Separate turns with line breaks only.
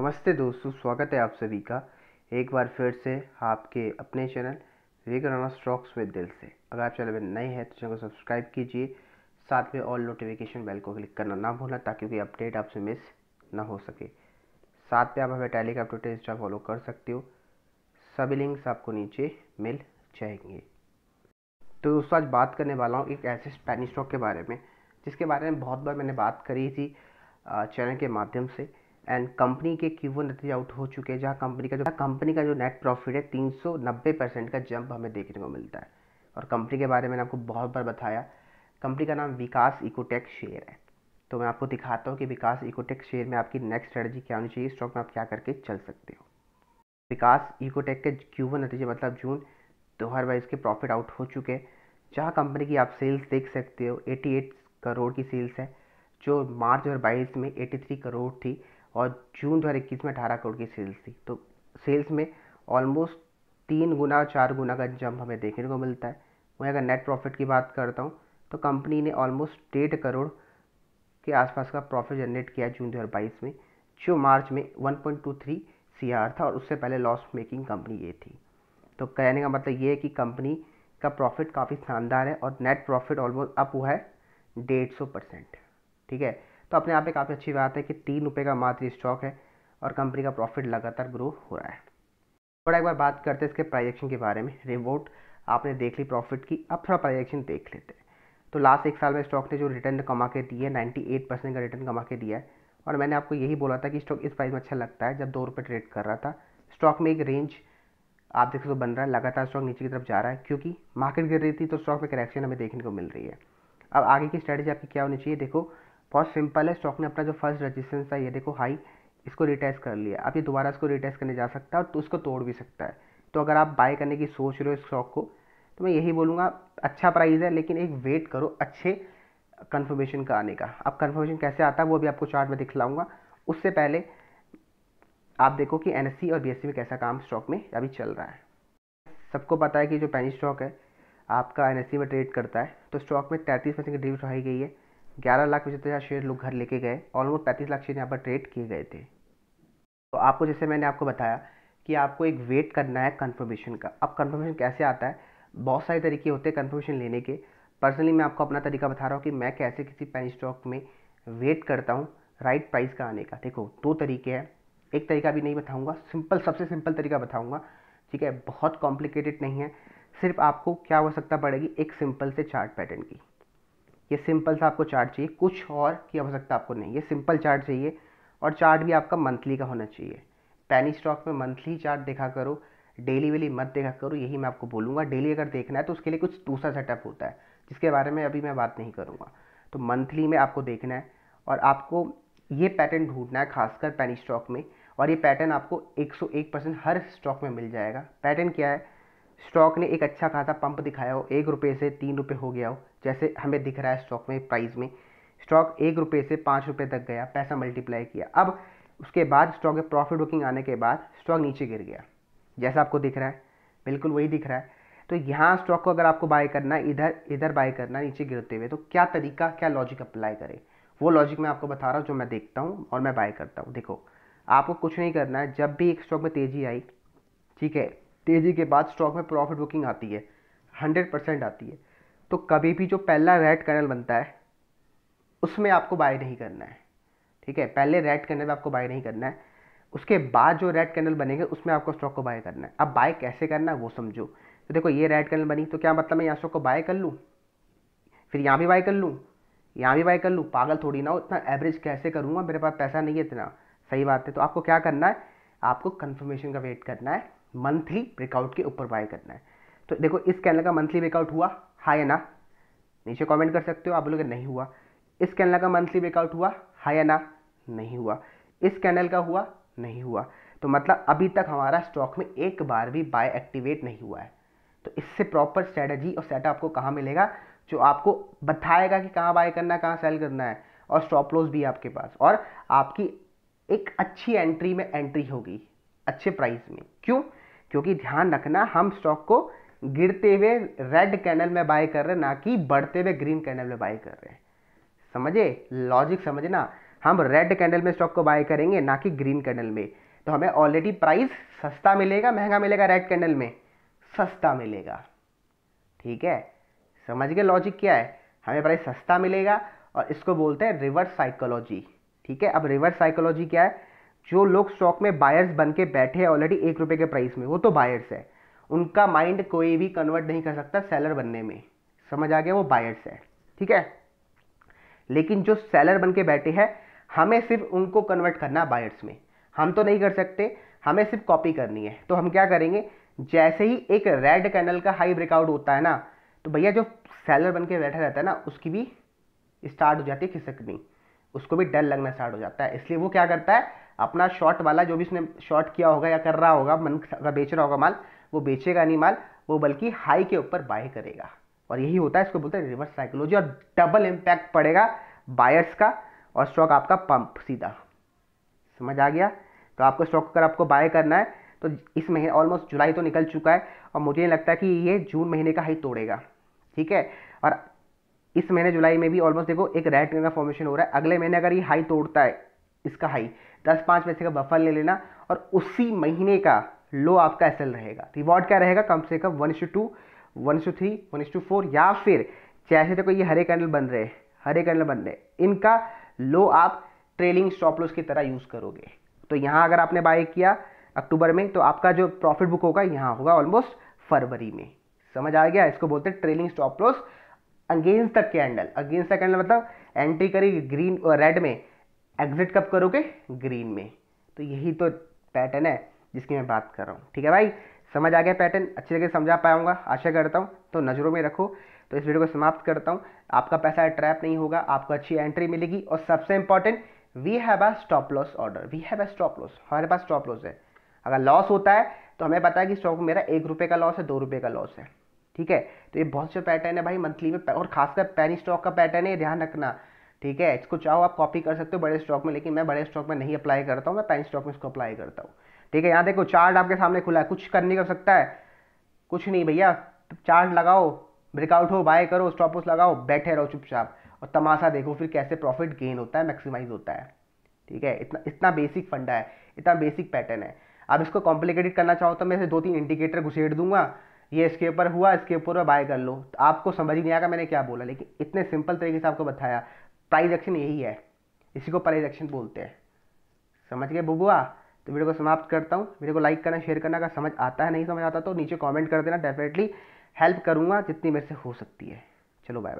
नमस्ते दोस्तों स्वागत है आप सभी का एक बार फिर से आपके अपने channel Vivek Rana stocks with दिल से अगर आप चैनल में नए हैं तो चैनल को सब्सक्राइब कीजिए साथ में ऑल नोटिफिकेशन बेल को क्लिक करना ना भूलना ताकि कोई अपडेट आपसे मिस ना हो सके साथ में आप हमें टेलीग्राम ट्विटर इंस्टा फॉलो कर सकते हो सभी लिंक्स आपको नीचे मिल जाएंगे तो दोस्तों आज बात करने वाला हूँ एक ऐसे स्पेनिश स्टॉक के बारे में जिसके बारे में बहुत बार मैंने बात करी थी चैनल के माध्यम से एंड कंपनी के क्यू वो नतीजे आउट हो चुके हैं जहाँ कंपनी का जो कंपनी का जो नेट प्रॉफिट है नब्बे परसेंट का जंप हमें देखने को मिलता है और कंपनी के बारे में मैंने आपको बहुत बार बताया कंपनी का नाम विकास इकोटेक शेयर है तो मैं आपको दिखाता हूँ कि विकास इकोटेक शेयर में आपकी नेक्स्ट स्ट्रेटजी क्या होनी चाहिए स्टॉक में आप क्या करके चल सकते हो विकास इकोटेक के क्यू वो नतीजे मतलब जून दो हज़ार बाईस के प्रॉफिट आउट हो चुके हैं जहाँ कंपनी की आप सेल्स देख सकते हो 88 करोड़ की सेल्स है जो मार्च 2022 में 83 करोड़ थी और जून दो में अठारह करोड़ की सेल्स थी तो सेल्स में ऑलमोस्ट तीन गुना चार गुना का जंप हमें देखने को मिलता है वहीं अगर नेट प्रॉफिट की बात करता हूँ तो कंपनी ने ऑलमोस्ट डेढ़ करोड़ के आसपास का प्रॉफिट जनरेट किया जून 2022 में जो मार्च में 1.23 सीआर था और उससे पहले लॉस मेकिंग कंपनी ये थी तो कहने का मतलब ये है कि कंपनी का प्रॉफिट काफ़ी शानदार है और नेट प्रॉफिट ऑलमोस्ट अप हुआ है डेढ़ सौ परसेंट ठीक है तो अपने आप में काफ़ी अच्छी बात है कि तीन रुपये का मात्र स्टॉक है और कंपनी का प्रॉफिट लगातार ग्रो हो रहा है थोड़ा एक बार बात करते हैं इसके प्राइजेक्शन के बारे में रिवोट आपने देख ली प्रॉफिट की अब थोड़ा प्राइजेक्शन देख लेते हैं तो लास्ट एक साल में स्टॉक ने जो रिटर्न कमा के दिए नाइन्टी एट परसेंट का रिटर्न कमा के दिया है और मैंने आपको यही बोला था कि स्टॉक इस प्राइस में अच्छा लगता है जब दो रुपये ट्रेड कर रहा था स्टॉक में एक रेंज आप देख सकते हो बन रहा है लगातार स्टॉक नीचे की तरफ जा रहा है क्योंकि मार्केट गिर रही थी तो स्टॉक में करेक्शन हमें देखने को मिल रही है अब आगे की स्ट्रैटेजी आपकी क्या होनी चाहिए देखो बहुत सिंपल है स्टॉक ने अपना जो फर्स्ट रजिस्टेंस था ये देखो हाई इसको रिटेस्ट कर लिया अभी ये दोबारा इसको रिटेस्ट करने जा सकता है और तो उसको तोड़ भी सकता है तो अगर आप बाय करने की सोच रहे हो इस स्टॉक को तो मैं यही बोलूँगा अच्छा प्राइस है लेकिन एक वेट करो अच्छे कन्फर्मेशन का आने का अब कन्फर्मेशन कैसे आता है वो भी आपको चार्ट में दिखलाऊंगा उससे पहले आप देखो कि एन e और बी e में कैसा काम स्टॉक में अभी चल रहा है सबको पता है कि जो पैनी स्टॉक है आपका एन e में ट्रेड करता है तो स्टॉक में तैंतीस परसेंट की ड्रीव उठाई गई है ग्यारह लाख पचहत्तर हज़ार शेयर लोग घर लेके गए ऑलमोस्ट पैंतीस लाख शेयर यहाँ पर ट्रेड किए गए थे तो आपको जैसे मैंने आपको बताया कि आपको एक वेट करना है कन्फर्मेशन का अब कन्फर्मेशन कैसे आता है बहुत सारे तरीके होते हैं कन्फर्मेशन लेने के पर्सनली मैं आपको अपना तरीका बता रहा हूँ कि मैं कैसे किसी पेन स्टॉक में वेट करता हूँ राइट प्राइस का आने का देखो दो तरीके हैं एक तरीका भी नहीं बताऊँगा सिंपल सबसे सिंपल तरीका बताऊँगा ठीक है बहुत कॉम्प्लिकेटेड नहीं है सिर्फ आपको क्या आवश्यकता पड़ेगी एक सिंपल से चार्ट पैटर्न की ये सिंपल सा आपको चार्ट चाहिए कुछ और की आवश्यकता आपको नहीं ये सिंपल चार्ट चाहिए और चार्ट भी आपका मंथली का होना चाहिए पैनी स्टॉक में मंथली चार्ट देखा करो डेली वेली मत देखा करो यही मैं आपको बोलूँगा डेली अगर देखना है तो उसके लिए कुछ दूसरा सेटअप होता है जिसके बारे में अभी मैं बात नहीं करूँगा तो मंथली में आपको देखना है और आपको ये पैटर्न ढूंढना है खासकर पैनी स्टॉक में और ये पैटर्न आपको 101 परसेंट हर स्टॉक में मिल जाएगा पैटर्न क्या है स्टॉक ने एक अच्छा खासा पंप दिखाया हो एक रुपये से तीन रुपये हो गया हो जैसे हमें दिख रहा है स्टॉक में प्राइस में स्टॉक एक रुपये से पाँच रुपये तक गया पैसा मल्टीप्लाई किया अब उसके बाद स्टॉक में प्रॉफिट बुकिंग आने के बाद स्टॉक नीचे गिर गया जैसा आपको दिख रहा है बिल्कुल वही दिख रहा है तो यहाँ स्टॉक को अगर आपको बाय करना है इधर इधर बाय करना नीचे गिरते हुए तो क्या तरीका क्या लॉजिक अप्लाई करें वो लॉजिक मैं आपको बता रहा हूँ जो मैं देखता हूँ और मैं बाय करता हूँ देखो आपको कुछ नहीं करना है जब भी एक स्टॉक में तेज़ी आई ठीक है तेज़ी के बाद स्टॉक में प्रॉफिट बुकिंग आती है हंड्रेड परसेंट आती है तो कभी भी जो पहला रेड कैनल बनता है उसमें आपको बाय नहीं करना है ठीक है पहले रेड कैनल में आपको बाय नहीं करना है उसके बाद जो रेड कैनल बनेंगे उसमें आपको स्टॉक को बाय करना है अब बाय कैसे करना है वो समझो तो देखो ये रेड कैनल बनी तो क्या मतलब मैं यहाँ स्टॉक को बाय कर लूँ फिर यहाँ भी बाय कर लूँ यहाँ भी बाय कर लूँ पागल थोड़ी ना हो इतना एवरेज कैसे करूँगा मेरे पास पैसा नहीं है इतना सही बात है तो आपको क्या करना है आपको कन्फर्मेशन का वेट करना है मंथली ब्रेकआउट के ऊपर बाय करना है तो देखो इस कैनल का मंथली ब्रेकआउट हुआ हाँ या ना नीचे कमेंट कर सकते हो आप लोग नहीं हुआ इस कैनल का मंथली ब्रेकआउट हुआ हाँ या ना नहीं हुआ इस कैनल का हुआ नहीं हुआ तो मतलब अभी तक हमारा स्टॉक में एक बार भी बाय एक्टिवेट नहीं हुआ है तो इससे प्रॉपर स्ट्रैटेजी और सेटअप आपको कहाँ मिलेगा जो आपको बताएगा कि कहाँ बाय करना है कहाँ सेल करना है और स्टॉप लॉस भी आपके पास और आपकी एक अच्छी एंट्री में एंट्री होगी अच्छे प्राइस में क्यों क्योंकि ध्यान रखना हम स्टॉक को गिरते हुए रेड कैंडल में बाय कर रहे हैं ना कि बढ़ते हुए ग्रीन कैंडल में बाय कर रहे हैं समझे लॉजिक समझना हम रेड कैंडल में स्टॉक को बाय करेंगे ना कि ग्रीन कैंडल में तो हमें ऑलरेडी प्राइस सस्ता मिलेगा महंगा मिलेगा रेड कैंडल में सस्ता मिलेगा ठीक है समझ गए लॉजिक क्या है हमें प्राइस सस्ता मिलेगा और इसको बोलते हैं रिवर्स साइकोलॉजी ठीक है अब रिवर्स साइकोलॉजी क्या है जो लोग स्टॉक में बायर्स बन के बैठे हैं ऑलरेडी एक रुपये के प्राइस में वो तो बायर्स है उनका माइंड कोई भी कन्वर्ट नहीं कर सकता सेलर बनने में समझ आ गया वो बायर्स है ठीक है लेकिन जो सेलर बन के बैठे हैं हमें सिर्फ उनको कन्वर्ट करना बायर्स में हम तो नहीं कर सकते हमें सिर्फ कॉपी करनी है तो हम क्या करेंगे जैसे ही एक रेड कैंडल का हाई ब्रेकआउट होता है ना तो भैया जो सेलर बन के बैठा रहता है ना उसकी भी स्टार्ट हो जाती है खिसकनी उसको भी डर लगना स्टार्ट हो जाता है इसलिए वो क्या करता है अपना शॉर्ट वाला जो भी उसने शॉर्ट किया होगा या कर रहा होगा मन अगर बेच रहा होगा माल वो बेचेगा नहीं माल वो बल्कि हाई के ऊपर बाय करेगा और यही होता है इसको बोलते हैं रिवर्स साइकोलॉजी और डबल इम्पैक्ट पड़ेगा बायर्स का और स्टॉक आपका पंप सीधा समझ आ गया तो आपको स्टॉक अगर आपको बाय करना है तो इस महीने ऑलमोस्ट जुलाई तो निकल चुका है और मुझे नहीं लगता कि ये जून महीने का हाई तोड़ेगा ठीक है और इस महीने जुलाई में भी ऑलमोस्ट देखो एक रेड कलर का फॉर्मेशन हो रहा है अगले महीने अगर ये हाई तोड़ता है इसका हाई दस पाँच पैसे का बफर ले लेना और उसी महीने का लो आपका एस रहेगा रिवॉर्ड तो क्या रहेगा कम से कम one is to two one is to three one two four या फिर जैसे देखो ये हरे कैंडल बन रहे हैं हरे कैंडल बन रहे इनका लो आप ट्रेलिंग स्टॉप लॉस की तरह यूज़ करोगे तो यहाँ अगर आपने बाय किया अक्टूबर में तो आपका जो प्रॉफिट बुक होगा यहाँ होगा ऑलमोस्ट फरवरी में समझ आ गया इसको बोलते हैं trailing stop loss against the candle against the candle मतलब एंट्री करी ग्रीन रेड में एग्जिट कब करोगे ग्रीन में तो यही तो पैटर्न है जिसकी मैं बात कर रहा हूँ ठीक है भाई समझ आ गया पैटर्न अच्छी तरह से समझा पाऊँगा आशा करता हूँ तो नज़रों में रखो तो इस वीडियो को समाप्त करता हूँ आपका पैसा ट्रैप नहीं होगा आपको अच्छी एंट्री मिलेगी और सबसे important we have a stop loss order we have a stop loss हमारे पास स्टॉप लॉस है अगर लॉस होता है तो हमें पता है कि स्टॉक मेरा एक रुपये का लॉस है दो रुपये का लॉस है ठीक है तो ये बहुत से पैटर्न है भाई मंथली में और खासकर पैनी स्टॉक का पैटर्न है ध्यान रखना ठीक है इसको चाहो आप कॉपी कर सकते हो बड़े स्टॉक में लेकिन मैं बड़े स्टॉक में नहीं अप्लाई करता हूँ मैं पैनी स्टॉक में इसको अप्लाई करता हूँ ठीक है यहाँ देखो चार्ट आपके सामने खुला है कुछ कर नहीं कर सकता है कुछ नहीं भैया चार्ट लगाओ ब्रेकआउट हो बाय करो स्टॉप लगाओ बैठे रहो चुपचाप और तमाशा देखो फिर कैसे प्रॉफिट गेन होता है मैक्सिमाइज होता है ठीक है इतना इतना बेसिक फंडा है इतना बेसिक पैटर्न है अब इसको कॉम्प्लिकेटेड करना चाहो तो मैं इसे दो तीन इंडिकेटर घुसेड़ दूंगा ये इसके ऊपर हुआ इसके ऊपर बाय कर लो तो आपको समझ ही नहीं आएगा मैंने क्या बोला लेकिन इतने सिंपल तरीके से आपको बताया प्राइज एक्शन यही है इसी को प्राइज एक्शन बोलते हैं समझ गए बुबुआ तो वीडियो को समाप्त करता हूँ वीडियो को लाइक करना शेयर करना अगर समझ आता है नहीं समझ आता तो नीचे कॉमेंट कर देना डेफिनेटली हेल्प करूँगा जितनी मेरे से हो सकती है चलो बाय